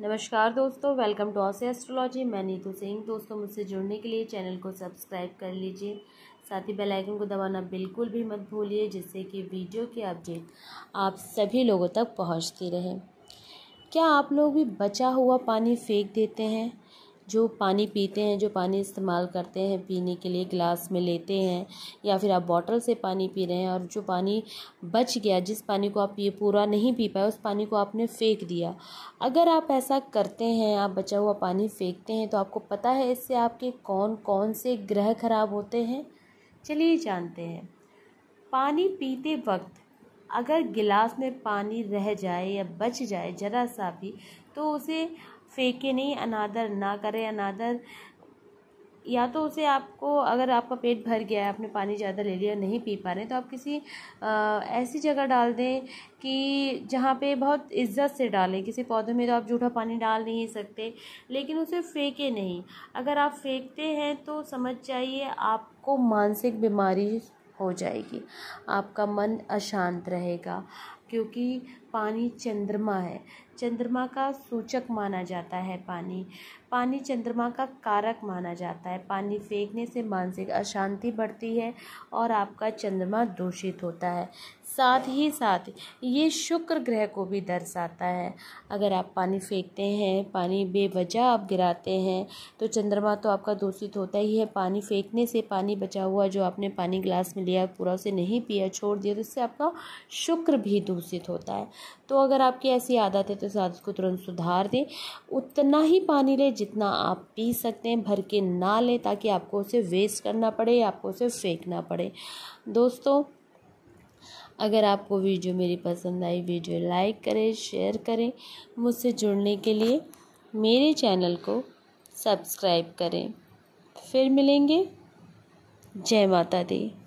नमस्कार दोस्तों welcome to ऑसे astrology मैं नीतू सिंह दोस्तों मुझसे जुड़ने के लिए चैनल को सब्सक्राइब कर लीजिए साथ ही बेल आइकन को दबाना बिल्कुल भी मत भूलिए जिससे कि वीडियो की अपडेट आप सभी लोगों तक पहुंचती रहे क्या आप लोग भी बचा हुआ पानी फेंक देते हैं जो पानी पीते हैं जो पानी इस्तेमाल करते हैं पीने के लिए गिलास में लेते हैं या फिर आप बॉटल से पानी पी रहे हैं और जो पानी बच गया जिस पानी को आप ये पूरा नहीं पी पाए उस पानी को आपने फेंक दिया अगर आप ऐसा करते हैं आप बचा हुआ पानी फेंकते हैं तो आपको पता है इससे आपके कौन कौन से ग्रह खराब होते हैं चलिए जानते हैं पानी पीते वक्त अगर गिलास में पानी रह जाए या बच जाए ज़रा सा भी तो उसे फेंके नहीं अनादर ना करें अनादर या तो उसे आपको अगर आपका पेट भर गया है आपने पानी ज़्यादा ले लिया नहीं पी पा रहे तो आप किसी आ, ऐसी जगह डाल दें कि जहाँ पे बहुत इज्जत से डालें किसी पौधे में तो आप जूठा पानी डाल नहीं सकते लेकिन उसे फेंके नहीं अगर आप फेंकते हैं तो समझ जाइए आपको मानसिक बीमारी हो जाएगी आपका मन अशांत रहेगा क्योंकि पानी चंद्रमा है चंद्रमा का सूचक माना जाता है पानी पानी चंद्रमा का कारक माना जाता है पानी फेंकने से मानसिक अशांति बढ़ती है और आपका चंद्रमा दूषित होता है साथ ही साथ ये शुक्र ग्रह को भी दर्शाता है अगर आप पानी फेंकते हैं पानी बेवजह आप गिराते हैं तो चंद्रमा तो आपका दूषित होता ही है पानी फेंकने से पानी बचा हुआ जो आपने पानी ग्लास में लिया पूरा उसे नहीं पिया छोड़ दिया तो इससे आपका शुक्र भी दूषित दूषित होता है तो अगर आपकी ऐसी आदत है तो इस आदत को तुरंत सुधार दें उतना ही पानी लें जितना आप पी सकते हैं भर के ना लें ताकि आपको उसे वेस्ट करना पड़े या आपको उसे फेंकना पड़े दोस्तों अगर आपको वीडियो मेरी पसंद आई वीडियो लाइक करें शेयर करें मुझसे जुड़ने के लिए मेरे चैनल को सब्सक्राइब करें फिर मिलेंगे जय माता दी